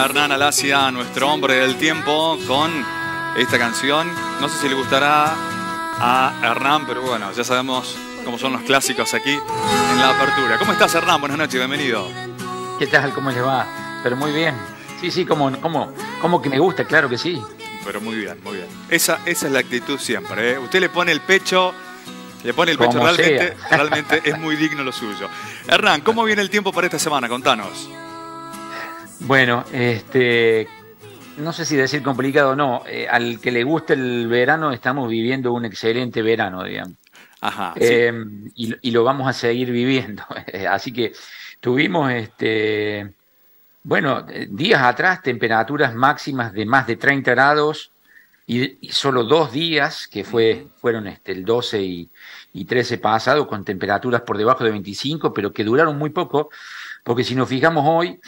Hernán Alasia, nuestro hombre del tiempo, con esta canción. No sé si le gustará a Hernán, pero bueno, ya sabemos cómo son los clásicos aquí en la apertura. ¿Cómo estás, Hernán? Buenas noches, bienvenido. ¿Qué tal? ¿Cómo les va? Pero muy bien. Sí, sí, como, como, que me gusta, claro que sí. Pero muy bien, muy bien. Esa, esa es la actitud siempre. ¿eh? Usted le pone el pecho, le pone el pecho. realmente, realmente es muy digno lo suyo. Hernán, ¿cómo viene el tiempo para esta semana? Contanos. Bueno, este, no sé si decir complicado o no. Eh, al que le guste el verano, estamos viviendo un excelente verano, digamos. Ajá. Eh, y, y, lo vamos a seguir viviendo. Así que tuvimos, este, bueno, eh, días atrás temperaturas máximas de más de 30 grados y, solo dos días, que fue, fueron este, el 12 y, y 13 pasado, con temperaturas por debajo de 25, pero que duraron muy poco, porque si nos fijamos hoy,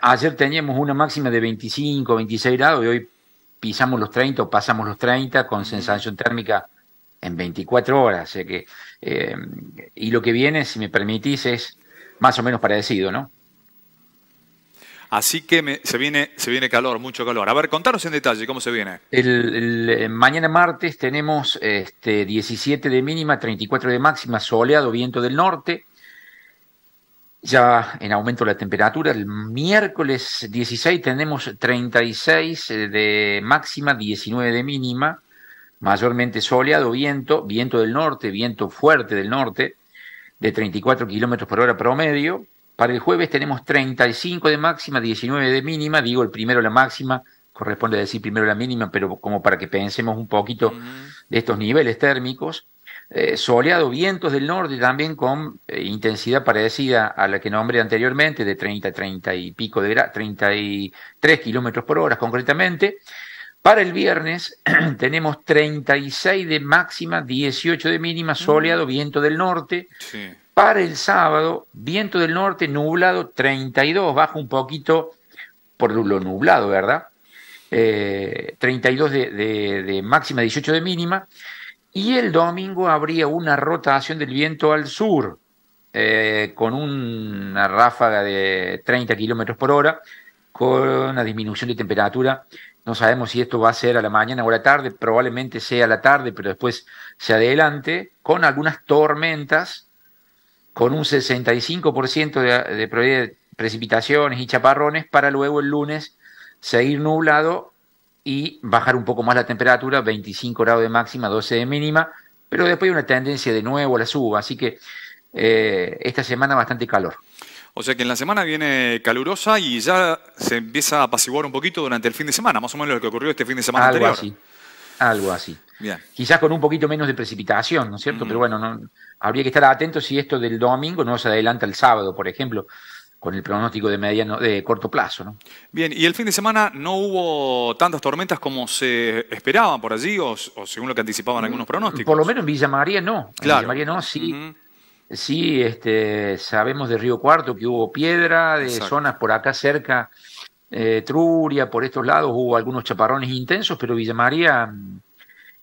ayer teníamos una máxima de 25, 26 grados y hoy pisamos los 30 o pasamos los 30 con sensación térmica en 24 horas. que, eh, y lo que viene, si me permitís, es más o menos parecido, ¿no? Así que se, viene, se viene calor, mucho calor. A ver, contanos en detalle cómo se viene. El, eh, mañana martes tenemos este, 17 de mínima, 34 de máxima, soleado, viento del norte ya en aumento la temperatura. El miércoles 16 tenemos 36 eh, de máxima, 19 de mínima, mayormente soleado, viento, viento del norte, viento fuerte del norte, de 34 kilómetros por hora promedio. Para el jueves tenemos 35 de máxima, 19 de mínima. Digo el primero la máxima, corresponde decir primero la mínima, pero como para que pensemos un poquito de estos niveles térmicos. Eh, soleado, vientos del norte también con eh, intensidad parecida a la que nombré anteriormente, de 30, 30 y pico de 33 kilómetros por hora concretamente. Para el viernes tenemos 36 de máxima, 18 de mínima, mm. soleado, viento del norte. Para el sábado, viento del norte, nublado, 32, baja un poquito por lo nublado, ¿verdad? Eh, 32 de, de, de máxima, 18 de mínima. Y el domingo habría una rotación del viento al sur, eh, con una ráfaga de 30 kilómetros por hora, con una disminución de temperatura. No sabemos si esto va a ser a la mañana o a la tarde, probablemente sea a la tarde, pero después se adelante, con algunas tormentas, con un 65% de precipitaciones y chaparrones, para luego el lunes seguir nublado y bajar un poco más la temperatura, 25 grados de máxima, 12 de mínima, pero después hay una tendencia de nuevo a la suba, así que eh, esta semana bastante calor. O sea que en la semana viene calurosa y ya se empieza a apaciguar un poquito durante el fin de semana, más o menos lo que ocurrió este fin de semana Algo Así. Algo así. Quizás con un poquito menos de precipitación, ¿no es cierto? Mm. Pero bueno, no, habría que estar atentos si esto del domingo no se adelanta el sábado, por ejemplo con el pronóstico de mediano de corto plazo. ¿no? Bien, y el fin de semana no hubo tantas tormentas como se esperaban por allí o, según lo que anticipaban algunos mm, pronósticos. Por lo menos en Villa María no. Villa María no, sí. Sí, este, sabemos de Río Cuarto que hubo piedra, de zonas por acá cerca, eh, Truria, por estos lados hubo algunos chaparrones intensos, pero Villa María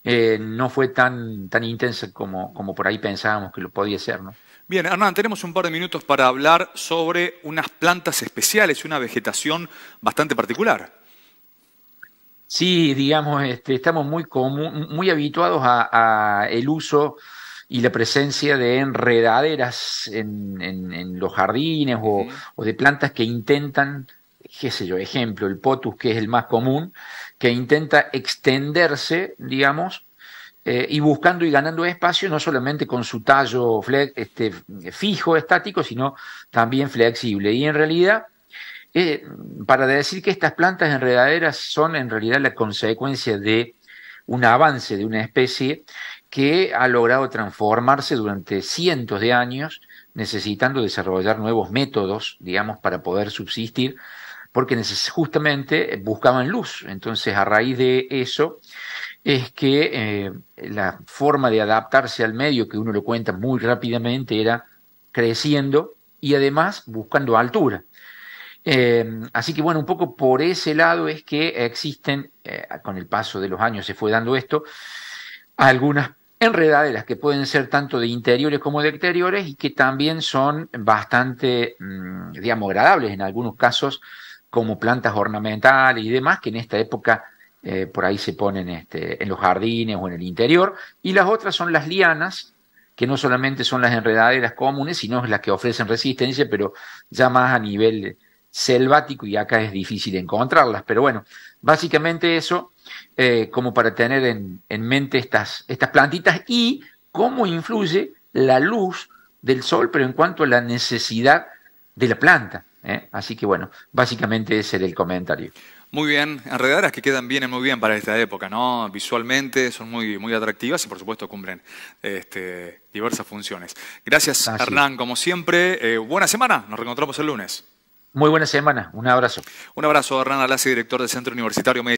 eh, no fue tan, tan intensa como, como por ahí pensábamos que lo podía ser, ¿no? Bien, Hernán, tenemos un par de minutos para hablar sobre unas plantas especiales una vegetación bastante particular. Sí, digamos, este, estamos muy, muy habituados a, el uso y la presencia de enredaderas en, los jardines o, o, de plantas que intentan, qué sé yo, ejemplo, el potus, que es el más común, que intenta extenderse, digamos, eh, y buscando y ganando espacio, no solamente con su tallo este, fijo, estático, sino también flexible. Y en realidad, eh, para decir que estas plantas enredaderas son en realidad la consecuencia de un avance de una especie que ha logrado transformarse durante cientos de años, necesitando desarrollar nuevos métodos, digamos, para poder subsistir, porque justamente buscaban luz. Entonces, a raíz de eso, es que eh, la forma de adaptarse al medio, que uno lo cuenta muy rápidamente, era creciendo y además buscando altura. Eh, así que bueno, un poco por ese lado es que existen, eh, con el paso de los años se fue dando esto, algunas enredaderas que pueden ser tanto de interiores como de exteriores y que también son bastante, mm, digamos, agradables en algunos casos como plantas ornamentales y demás, que en esta época eh, por ahí se ponen este, en los jardines o en el interior, y las otras son las lianas, que no solamente son las enredaderas comunes, sino las que ofrecen resistencia, pero ya más a nivel selvático y acá es difícil encontrarlas. Pero bueno, básicamente eso, eh, como para tener en, en, mente estas, estas plantitas y cómo influye la luz del sol, pero en cuanto a la necesidad de la planta. ¿eh? Así que bueno, básicamente ese era el comentario. Muy bien, enredaderas que quedan bien, muy bien para esta época, ¿no? Visualmente son muy, muy atractivas y por supuesto cumplen este, diversas funciones. Gracias Hernán, como siempre. Eh, buena semana, nos reencontramos el lunes. Muy buena semana, un abrazo. Un abrazo Hernán Alassi, director del Centro Universitario medio